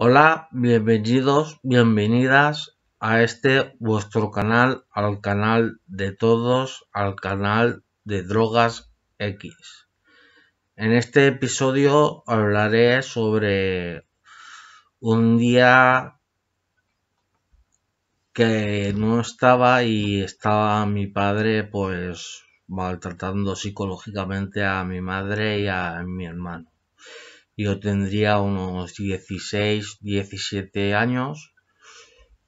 Hola, bienvenidos, bienvenidas a este vuestro canal, al canal de todos, al canal de Drogas X. En este episodio hablaré sobre un día que no estaba y estaba mi padre pues maltratando psicológicamente a mi madre y a mi hermano. Yo tendría unos 16, 17 años.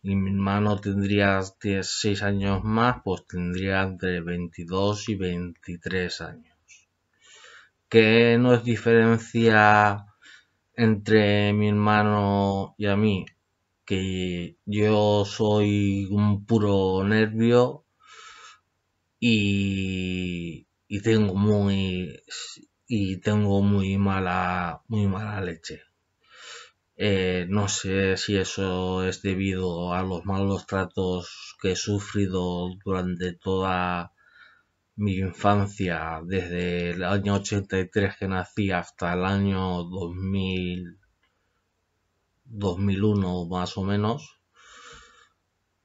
Y mi hermano tendría 16 años más, pues tendría entre 22 y 23 años. ¿Qué es diferencia entre mi hermano y a mí? Que yo soy un puro nervio y tengo muy y tengo muy mala, muy mala leche. Eh, no sé si eso es debido a los malos tratos que he sufrido durante toda mi infancia, desde el año 83 que nací hasta el año 2000, 2001 más o menos.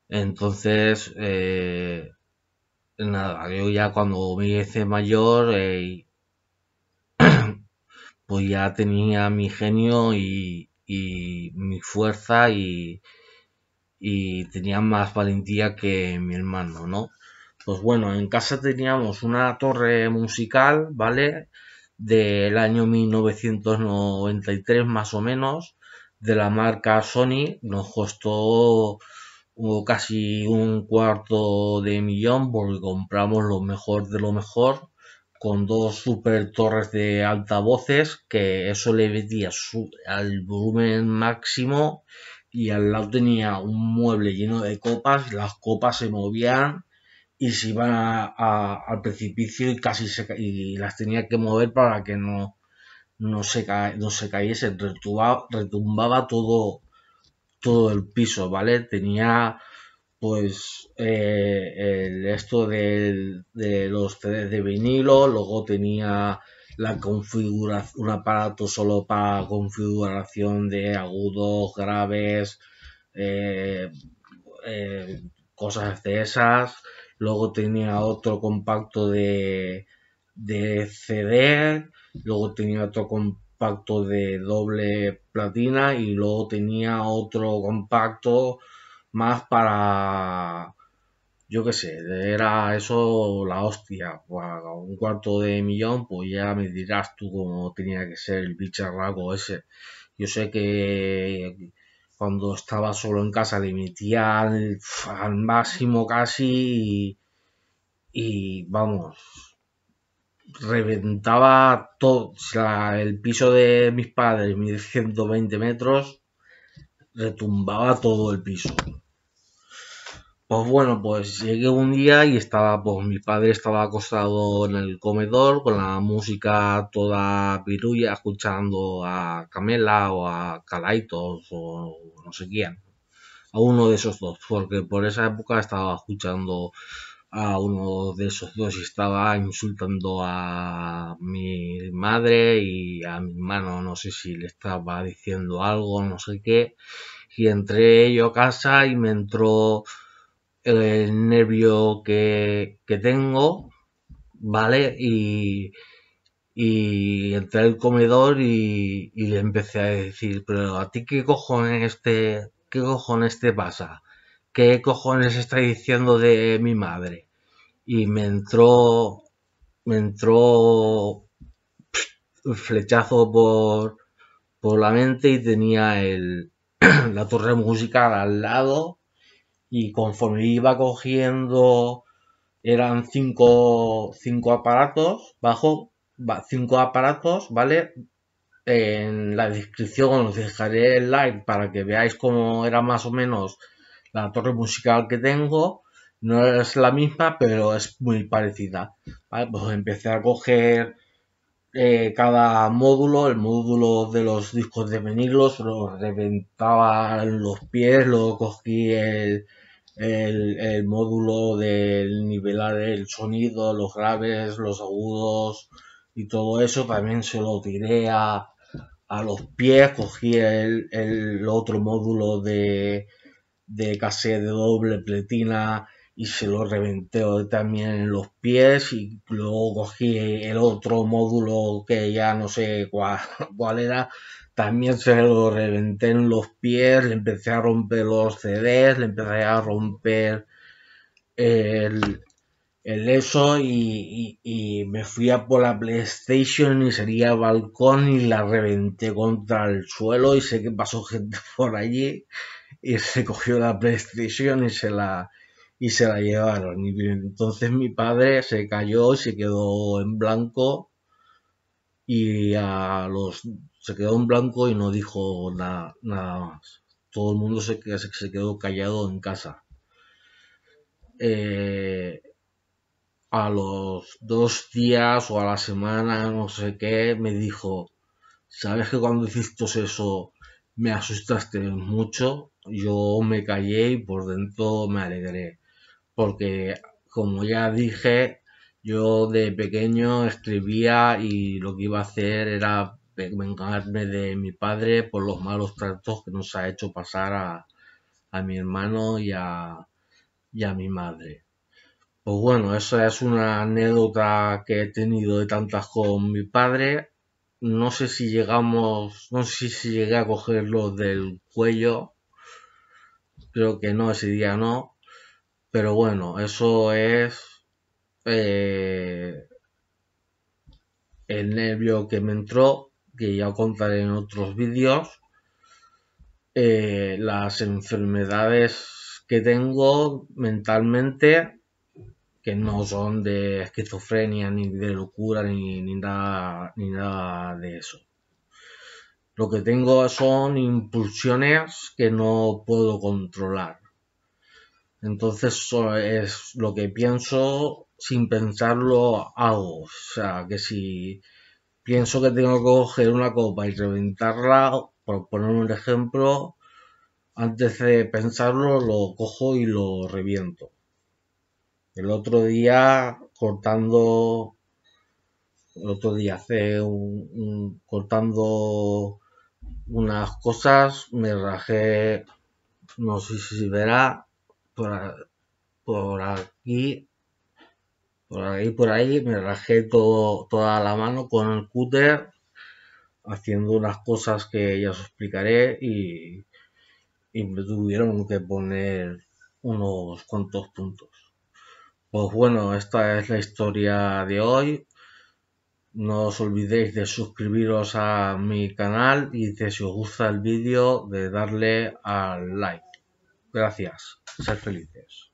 Entonces, eh, nada, yo ya cuando me hice mayor eh, pues ya tenía mi genio y, mi fuerza y, y, tenía más valentía que mi hermano, ¿no? Pues bueno, en casa teníamos una torre musical, ¿vale? Del año 1993 más o menos, de la marca Sony, nos costó casi un cuarto de millón porque compramos lo mejor de lo mejor con dos super torres de altavoces que eso le metía su, al volumen máximo y al lado tenía un mueble lleno de copas, las copas se movían y se iban al precipicio y casi se, y las tenía que mover para que no, no, se, cae no se retumbaba, retumbaba todo, todo el piso, ¿vale? Tenía pues eh, el, esto de, los CDs de vinilo, luego tenía la un aparato solo para configuración de agudos, graves, eh, eh, cosas de esas. Luego tenía otro compacto de, de CD, luego tenía otro compacto de doble platina y luego tenía otro compacto más para, yo qué sé, era eso la hostia, un cuarto de millón, pues ya me dirás tú cómo tenía que ser el bicharraco ese. Yo sé que cuando estaba solo en casa le metía al, al máximo casi y, vamos, reventaba todo, el piso de mis padres, 120 metros, retumbaba todo el piso. Pues bueno, pues llegué un día y estaba, pues mi padre estaba acostado en el comedor con la música toda pirulla, escuchando a Camela o a Calaitos o no sé quién, a uno de esos dos, porque por esa época estaba escuchando a uno de esos dos y estaba insultando a mi madre y a mi hermano, no sé si le estaba diciendo algo, no sé qué, y entré yo a casa y me entró el nervio que, que tengo, ¿vale? Y, y entré al comedor y, y, le empecé a decir, pero a ti qué cojones te, qué cojones te pasa, qué cojones está diciendo de mi madre. Y me entró, me entró flechazo por, por la mente y tenía el, la torre musical al lado y conforme iba cogiendo, eran cinco, cinco aparatos, bajo cinco aparatos, ¿vale? En la descripción os dejaré el like para que veáis cómo era más o menos la torre musical que tengo. No es la misma, pero es muy parecida. Pues empecé a coger eh, cada módulo, el módulo de los discos de vinilos, los reventaba los pies, luego cogí el, el, módulo de nivelar el sonido, los graves, los agudos y todo eso. También se lo tiré a, a los pies, cogí el, otro módulo de, de de doble pletina y se lo reventé también en los pies y luego cogí el otro módulo que ya no sé cuál era también se lo reventé en los pies, le empecé a romper los CDs, le empecé a romper el, eso y, me fui a por la PlayStation y sería balcón y la reventé contra el suelo y sé que pasó gente por allí y se cogió la PlayStation y se la y se la llevaron y entonces mi padre se cayó y se quedó en blanco y a los se quedó en blanco y no dijo nada, más. Todo el mundo se, se quedó callado en casa. Eh, a los dos días o a la semana, no sé qué, me dijo, ¿sabes que cuando hiciste eso me asustaste mucho? Yo me callé y por dentro me alegré, porque como ya dije, yo de pequeño escribía y lo que iba a hacer era vengarme de mi padre por los malos tratos que nos ha hecho pasar a, mi hermano y a, mi madre. Pues bueno, esa es una anécdota que he tenido de tantas con mi padre. No sé si llegamos, no sé si llegué a cogerlo del cuello. Creo que no, ese día no. Pero bueno, eso es eh, el nervio que me entró que ya contaré en otros vídeos, eh, las enfermedades que tengo mentalmente, que no son de esquizofrenia, ni de locura, ni, nada, ni nada de eso. Lo que tengo son impulsiones que no puedo controlar. Entonces eso es lo que pienso, sin pensarlo hago. O sea, que si pienso que tengo que coger una copa y reventarla, por poner un ejemplo, antes de pensarlo lo cojo y lo reviento. El otro día cortando, el otro día un, cortando unas cosas, me rajé, no sé si verá, por aquí por ahí, por ahí, me rajé todo, toda la mano con el cúter, haciendo unas cosas que ya os explicaré y, y me tuvieron que poner unos cuantos puntos. Pues bueno, esta es la historia de hoy. No os olvidéis de suscribiros a mi canal y de si os gusta el vídeo de darle al like. Gracias. Ser felices.